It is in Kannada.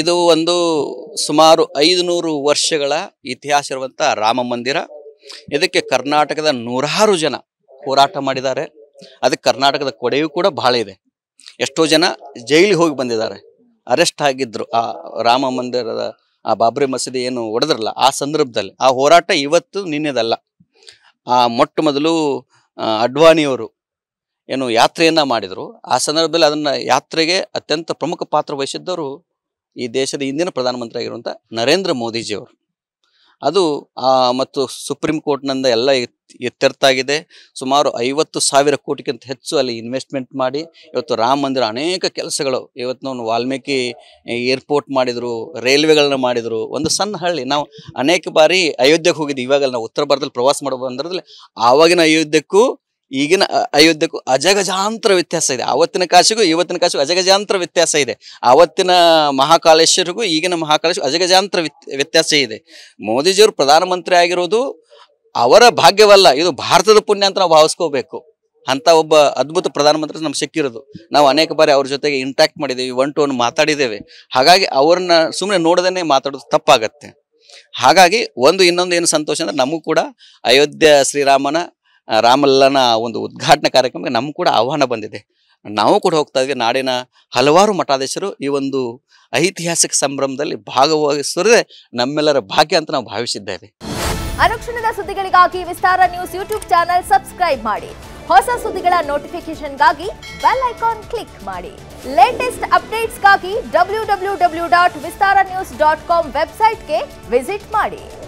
ಇದು ಒಂದು ಸುಮಾರು ಐದು ನೂರು ವರ್ಷಗಳ ಇತಿಹಾಸ ಇರುವಂಥ ರಾಮ ಮಂದಿರ ಇದಕ್ಕೆ ಕರ್ನಾಟಕದ ನೂರಾರು ಜನ ಹೋರಾಟ ಮಾಡಿದ್ದಾರೆ ಅದಕ್ಕೆ ಕರ್ನಾಟಕದ ಕೊಡೆಯೂ ಕೂಡ ಬಹಳ ಇದೆ ಎಷ್ಟೋ ಜನ ಜೈಲಿಗೆ ಹೋಗಿ ಬಂದಿದ್ದಾರೆ ಅರೆಸ್ಟ್ ಆಗಿದ್ದರು ಆ ರಾಮ ಮಂದಿರದ ಆ ಬಾಬ್ರಿ ಮಸೀದಿ ಏನು ಹೊಡೆದ್ರಲ್ಲ ಆ ಸಂದರ್ಭದಲ್ಲಿ ಆ ಹೋರಾಟ ಇವತ್ತು ನಿನ್ನೆದಲ್ಲ ಆ ಮೊಟ್ಟ ಮೊದಲು ಅಡ್ವಾಣಿಯವರು ಏನು ಯಾತ್ರೆಯನ್ನು ಮಾಡಿದರು ಆ ಸಂದರ್ಭದಲ್ಲಿ ಅದನ್ನು ಯಾತ್ರೆಗೆ ಅತ್ಯಂತ ಪ್ರಮುಖ ಪಾತ್ರ ವಹಿಸಿದ್ದವರು ಈ ದೇಶದ ಹಿಂದಿನ ಪ್ರಧಾನಮಂತ್ರಿ ಆಗಿರುವಂಥ ನರೇಂದ್ರ ಮೋದಿಜಿಯವರು ಅದು ಮತ್ತು ಸುಪ್ರೀಂ ಕೋರ್ಟ್ನಿಂದ ಎಲ್ಲ ಎತ್ತರ್ತಾಗಿದೆ ಸುಮಾರು ಐವತ್ತು ಸಾವಿರ ಕೋಟಿಗಿಂತ ಹೆಚ್ಚು ಅಲ್ಲಿ ಇನ್ವೆಸ್ಟ್ಮೆಂಟ್ ಮಾಡಿ ಇವತ್ತು ರಾಮ ಮಂದಿರ ಅನೇಕ ಕೆಲಸಗಳು ಇವತ್ತು ನಾವು ವಾಲ್ಮೀಕಿ ಏರ್ಪೋರ್ಟ್ ಮಾಡಿದರು ರೈಲ್ವೆಗಳನ್ನ ಮಾಡಿದರು ಒಂದು ಸಣ್ಣ ಹಳ್ಳಿ ನಾವು ಅನೇಕ ಬಾರಿ ಅಯೋಧ್ಯೆಗೆ ಹೋಗಿದ್ವಿ ಇವಾಗಲ್ಲ ನಾವು ಉತ್ತರ ಭಾರತದಲ್ಲಿ ಪ್ರವಾಸ ಮಾಡೋ ಬಂದ್ರದಲ್ಲಿ ಆವಾಗಿನ ಅಯೋಧ್ಯಕ್ಕೂ ಈಗಿನ ಅಯೋಧ್ಯಕ್ಕೂ ಅಜಗಜಾಂತರ ವ್ಯತ್ಯಾಸ ಇದೆ ಆವತ್ತಿನ ಕಾಶಿಗೂ ಇವತ್ತಿನ ಕಾಶಿಗೂ ಅಜಗಜಾಂತರ ವ್ಯತ್ಯಾಸ ಇದೆ ಆವತ್ತಿನ ಮಹಾಕಾಲೇಶ್ವರಿಗೂ ಈಗಿನ ಮಹಾಕಾಲೇಶ್ ಅಜಗಜಾಂತರ ವ್ಯತ್ಯಾಸ ಇದೆ ಮೋದಿಜಿಯವರು ಪ್ರಧಾನಮಂತ್ರಿ ಆಗಿರೋದು ಅವರ ಭಾಗ್ಯವಲ್ಲ ಇದು ಭಾರತದ ಪುಣ್ಯ ಅಂತ ನಾವು ಭಾವಿಸ್ಕೋಬೇಕು ಅಂತ ಒಬ್ಬ ಅದ್ಭುತ ಪ್ರಧಾನಮಂತ್ರಿ ನಮ್ಗೆ ಸಿಕ್ಕಿರೋದು ನಾವು ಅನೇಕ ಬಾರಿ ಅವ್ರ ಜೊತೆಗೆ ಇಂಟ್ಯಾಕ್ಟ್ ಮಾಡಿದ್ದೇವೆ ಒನ್ ಟು ಒನ್ ಮಾತಾಡಿದ್ದೇವೆ ಹಾಗಾಗಿ ಅವ್ರನ್ನ ಸುಮ್ಮನೆ ನೋಡದೇ ಮಾತಾಡೋದು ತಪ್ಪಾಗತ್ತೆ ಹಾಗಾಗಿ ಒಂದು ಇನ್ನೊಂದು ಏನು ಸಂತೋಷ ಅಂದ್ರೆ ನಮಗೂ ಕೂಡ ಅಯೋಧ್ಯ ಶ್ರೀರಾಮನ ರಾಮಲ್ಲನ ಒಂದು ಉದ್ಘಾಟನಾ ಕಾರ್ಯಕ್ರಮಕ್ಕೆ ನಮ್ಗೆ ಕೂಡ ಆಹ್ವಾನ ಬಂದಿದೆ ನಾವು ಕೂಡ ಹೋಗ್ತಾ ಇದ್ವಿ ನಾಡಿನ ಹಲವಾರು ಮಠಾಧೀಶರು ಈ ಒಂದು ಐತಿಹಾಸಿಕ ಸಂಭ್ರಮದಲ್ಲಿ ಭಾಗವಹಿಸಿದ್ರೆ ನಮ್ಮೆಲ್ಲರ ಭಾಗ್ಯ ಅಂತ ನಾವು ಭಾವಿಸಿದ್ದೇವೆ ಅನುಕ್ಷಣದ ಸುದ್ದಿಗಳಿಗಾಗಿ Vistara news YouTube channel subscribe ಮಾಡಿ ಹೊಸ ಸುದ್ದಿಗಳ ನೋಟಿಫಿಕೇಶನ್ಗಾಗಿ ಬೆಲ್ ಐಕಾನ್ ಕ್ಲಿಕ್ ಮಾಡಿ ಲೇಟೆಸ್ಟ್ ಅಪ್ಡೇಟ್ಸ್ಗಾಗಿ W W W dot Vistara news dot com ವೆಬ್ಸೈಟ್ಗೆ ವಿಸಿಟ್ ಮಾಡಿ